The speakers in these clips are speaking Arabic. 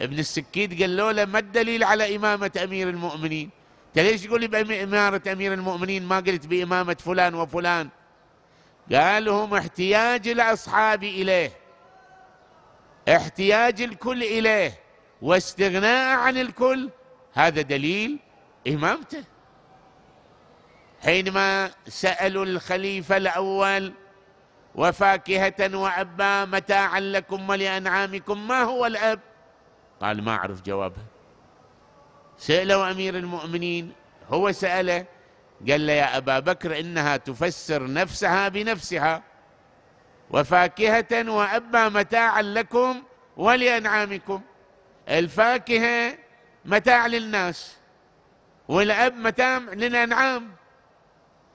ابن السكيت قال له ما الدليل على إمامة أمير المؤمنين أنت ليش تقول لي بإمارة أمير المؤمنين ما قلت بإمامة فلان وفلان قال هم احتياج الأصحاب إليه احتياج الكل إليه واستغناء عن الكل هذا دليل إمامته حينما سألوا الخليفة الأول وفاكهة وأبا متاعا لكم ولأنعامكم ما هو الأب قال ما أعرف جوابها سأله أمير المؤمنين هو سأله قال له يا أبا بكر إنها تفسر نفسها بنفسها وفاكهة وأبا متاعا لكم ولأنعامكم الفاكهة متاع للناس والأب متاع للأنعام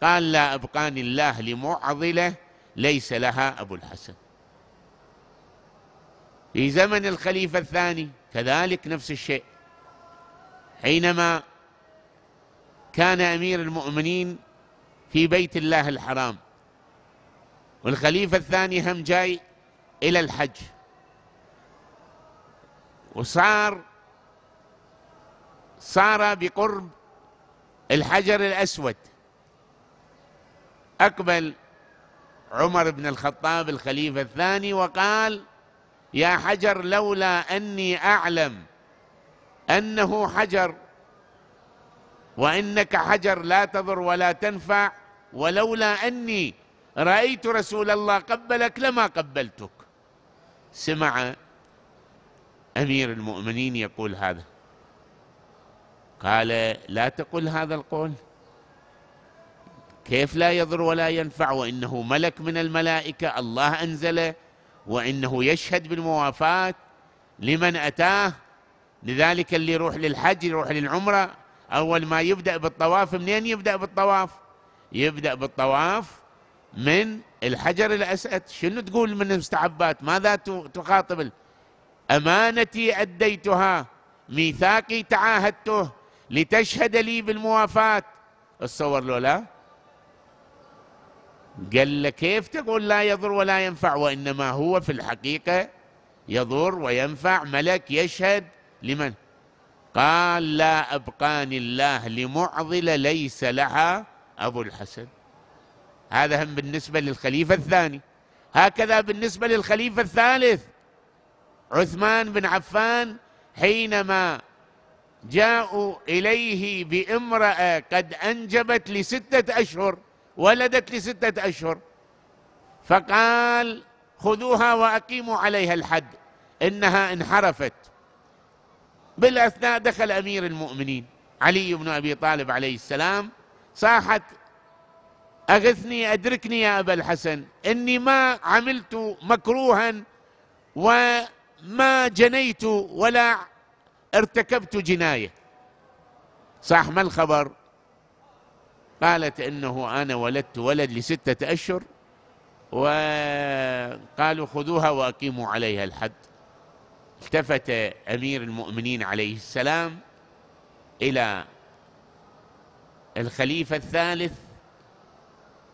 قال لا أبقاني الله لمعضلة ليس لها أبو الحسن في زمن الخليفة الثاني كذلك نفس الشيء حينما كان أمير المؤمنين في بيت الله الحرام والخليفة الثاني هم جاي إلى الحج وصار صار بقرب الحجر الأسود أقبل عمر بن الخطاب الخليفة الثاني وقال يا حجر لولا أني أعلم أنه حجر وإنك حجر لا تضر ولا تنفع ولولا أني رأيت رسول الله قبلك لما قبلتك سمع أمير المؤمنين يقول هذا قال لا تقل هذا القول كيف لا يضر ولا ينفع وإنه ملك من الملائكة الله أنزله وإنه يشهد بالموافاة لمن أتاه لذلك اللي يروح للحج يروح للعمرة أول ما يبدأ بالطواف منين يبدأ بالطواف يبدأ بالطواف من الحجر الاسد شنو تقول من المستحبات ماذا تخاطب أمانتي أديتها ميثاقي تعاهدته لتشهد لي بالموافاة تصور لو لا قال له كيف تقول لا يضر ولا ينفع وإنما هو في الحقيقة يضر وينفع ملك يشهد لمن قال لا أبقاني الله لمعضلة ليس لها أبو الحسن هذا هم بالنسبة للخليفة الثاني هكذا بالنسبة للخليفة الثالث عثمان بن عفان حينما جاءوا إليه بامرأة قد أنجبت لستة أشهر ولدت لستة أشهر فقال خذوها وأقيموا عليها الحد إنها انحرفت بالأثناء دخل أمير المؤمنين علي بن أبي طالب عليه السلام صاحت أغثني أدركني يا أبا الحسن إني ما عملت مكروها وما جنيت ولا ارتكبت جناية صاح ما الخبر قالت انه انا ولدت ولد لسته اشهر وقالوا خذوها واقيموا عليها الحد التفت امير المؤمنين عليه السلام الى الخليفه الثالث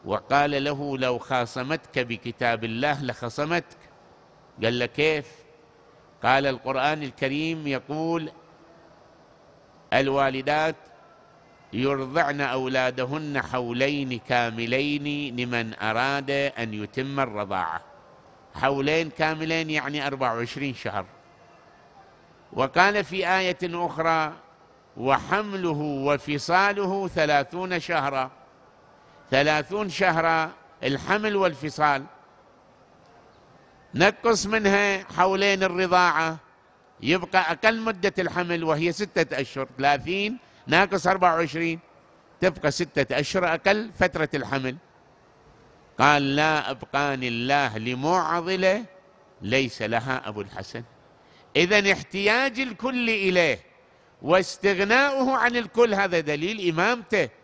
وقال له لو خاصمتك بكتاب الله لخصمتك قال له كيف قال القران الكريم يقول الوالدات يرضعن أولادهن حولين كاملين لمن أراد أن يتم الرضاعة حولين كاملين يعني 24 شهر وقال في آية أخرى وحمله وفصاله ثلاثون شهرا ثلاثون شهرا الحمل والفصال نقص منها حولين الرضاعة يبقى أقل مدة الحمل وهي ستة أشهر ثلاثين ناقص 24 تبقى ستة أشهر أقل فترة الحمل قال لا أبقاني الله لمعضلة ليس لها أبو الحسن إذا احتياج الكل إليه واستغناؤه عن الكل هذا دليل إمامته